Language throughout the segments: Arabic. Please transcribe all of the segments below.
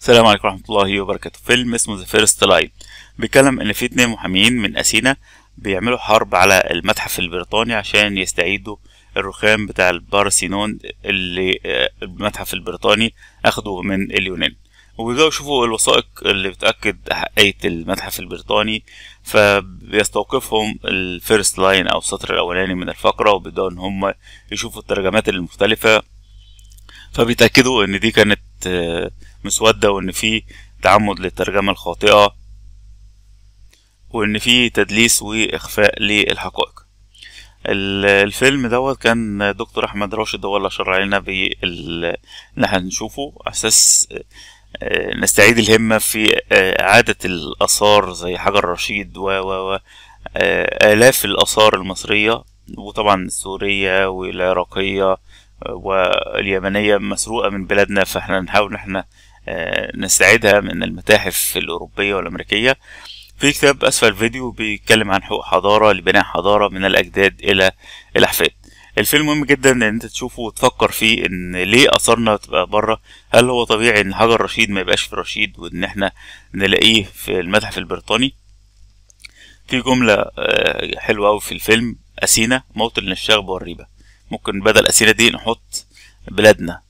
السلام عليكم ورحمة الله وبركاته فيلم اسمه ذا فيرست لاين بيتكلم ان في اتنين محامين من اسينا بيعملوا حرب على المتحف البريطاني عشان يستعيدوا الرخام بتاع البارسينون اللي آه، المتحف البريطاني اخده من اليونان وبيبدأوا يشوفوا الوثائق اللي بتأكد حقية المتحف البريطاني فبيستوقفهم الفيرست لاين أو السطر الأولاني من الفقرة وبيبدأوا إن هم يشوفوا الترجمات المختلفة فبيتأكدوا إن دي كانت آه، مسودة وإن في تعمد للترجمة الخاطئة وإن في تدليس وإخفاء للحقائق الفيلم دوت كان دكتور أحمد راشد هو اللي شرع لنا بإن إن احنا نشوفه أساس آه، نستعيد الهمة في آه، إعادة الآثار زي حجر رشيد و و و آه، آلاف الآثار المصرية وطبعا السورية والعراقية واليمنية مسروقة من بلادنا فاحنا نحاول احنا آه، نستعيدها من المتاحف الأوروبية والأمريكية في كتاب أسفل الفيديو بيتكلم عن حقوق حضارة لبناء حضارة من الأجداد إلى الأحفاد الفيلم مهم جدا ان انت تشوفه وتفكر فيه ان ليه اثرنا تبقى بره هل هو طبيعي ان حجر رشيد ما يبقاش في رشيد وان احنا نلاقيه في المتحف البريطاني في جملة آه، حلوة أوي في الفيلم أسينا موطن للشغب والريبة ممكن بدل أسينا دي نحط بلادنا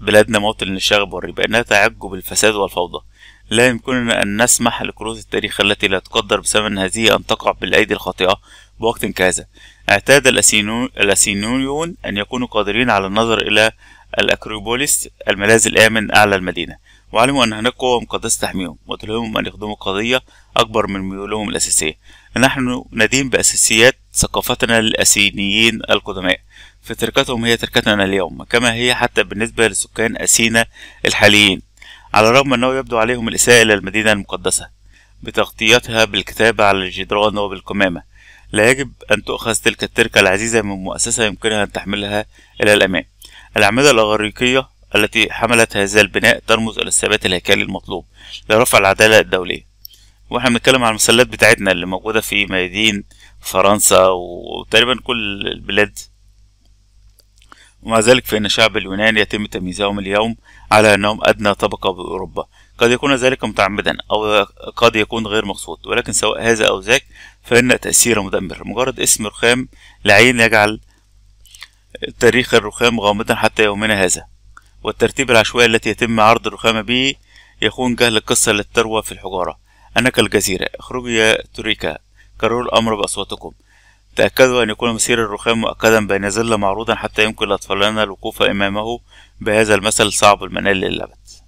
بلادنا موطن للشغب والربا إنها تعج بالفساد والفوضى لا يمكننا أن نسمح لكروز التاريخ التي لا تقدر بثمن هذه أن تقع بالأيدي الخاطئة بوقت كهذا اعتاد الأسينيون أن يكونوا قادرين على النظر إلى الأكروبوليس الملاذ الآمن أعلى المدينة وعلموا أن هناك قوة مقدسة تحميهم وتلهمهم أن يخدموا قضية أكبر من ميولهم الأساسية نحن ندين بأساسيات ثقافتنا للأسينيين القدماء فتركتهم هي تركتنا اليوم كما هي حتى بالنسبة لسكان أثينا الحاليين على الرغم أنه يبدو عليهم الإساءة إلى المدينة المقدسة بتغطيتها بالكتابة على الجدران وبالقمامة لا يجب أن تؤخذ تلك التركة العزيزة من مؤسسة يمكنها أن تحملها إلى الأمام الأعمدة الأغريقية التي حملت هذا البناء ترمز إلى الثبات الهيكلي المطلوب لرفع العدالة الدولية واحنا بنتكلم عن المسلات بتاعتنا اللي موجودة في ميادين فرنسا وتقريبا كل البلاد ومع ذلك فإن شعب اليونان يتم تمييزهم اليوم على أنهم أدنى طبقة بأوروبا قد يكون ذلك متعمدا أو قد يكون غير مقصود ولكن سواء هذا أو ذاك فإن تأثير مدمر مجرد اسم رخام لعين يجعل تاريخ الرخام غامضا حتى يومنا هذا والترتيب العشوائي التي يتم عرض الرخام به يخون جهل القصة التي في الحجارة أنا كالجزيرة اخرجوا يا توريكا كرروا الأمر بأصواتكم تأكدوا أن يكون مسير الرخام مؤكدا بين ظل معروضا حتى يمكن لأطفالنا الوقوف أمامه بهذا المثل صعب المنال للأبد